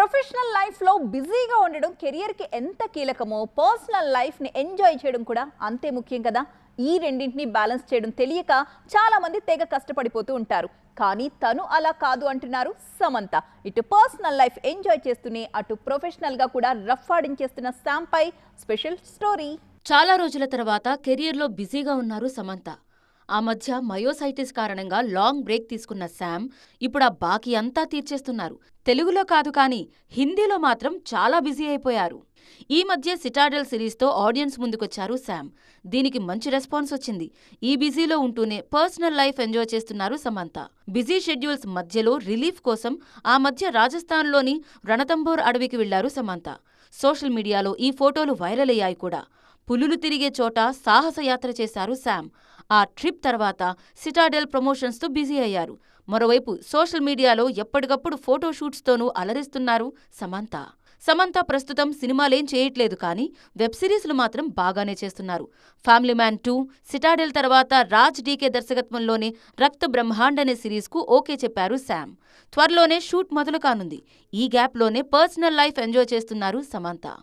professional లైఫ్లో బిజీగా ఉండడం కెరియర్కి ఎంత కీలకమో పర్సనల్ లైఫ్ని ఎంజాయ్ చేయడం కూడా అంతే ముఖ్యం కదా ఈ రెండింటిని బ్యాలెన్స్ చేయడం తెలియక చాలామంది తెగ కష్టపడిపోతూ ఉంటారు కానీ తను అలా కాదు అంటున్నారు సమంత ఇటు పర్సనల్ లైఫ్ ఎంజాయ్ చేస్తూనే అటు ప్రొఫెషనల్గా కూడా రఫ్ ఆడించేస్తున్న శాంపై స్పెషల్ స్టోరీ చాలా రోజుల తర్వాత కెరియర్లో బిజీగా ఉన్నారు సమంత ఆ మధ్య మయోసైటిస్ కారణంగా లాంగ్ బ్రేక్ తీసుకున్న శామ్ ఇప్పుడు ఆ బాకీ అంతా తీర్చేస్తున్నారు తెలుగులో కాదు కానీ హిందీలో మాత్రం చాలా బిజీ అయిపోయారు ఈ మధ్య సిటాడల్ సిరీస్తో ఆడియన్స్ ముందుకొచ్చారు శామ్ దీనికి మంచి రెస్పాన్స్ వచ్చింది ఈ బిజీలో ఉంటూనే పర్సనల్ లైఫ్ ఎంజాయ్ చేస్తున్నారు సమంత బిజీ షెడ్యూల్స్ మధ్యలో రిలీఫ్ కోసం ఆ మధ్య రాజస్థాన్లోని రణతంబోర్ అడవికి వెళ్లారు సమంత సోషల్ మీడియాలో ఈ ఫోటోలు వైరల్ అయ్యాయి కూడా పులులు తిరిగే చోట సాహసయాత్ర చేశారు శామ్ ఆ ట్రిప్ తర్వాత సిటాడెల్ ప్రమోషన్స్తో బిజీ అయ్యారు మరోవైపు సోషల్ మీడియాలో ఎప్పటికప్పుడు ఫోటోషూట్స్తోనూ అలరిస్తున్నారు సమంత సమంత ప్రస్తుతం సినిమాలేం చేయట్లేదు కానీ వెబ్ సిరీస్లు మాత్రం బాగానే చేస్తున్నారు ఫ్యామిలీ మ్యాన్ టూ సిటాడెల్ తర్వాత రాజ్ డీకే దర్శకత్వంలోనే రక్త బ్రహ్మాండ్ అనే సిరీస్కు ఓకే చెప్పారు శామ్ త్వరలోనే షూట్ మొదలు కానుంది ఈ గ్యాప్లోనే పర్సనల్ లైఫ్ ఎంజాయ్ చేస్తున్నారు సమంత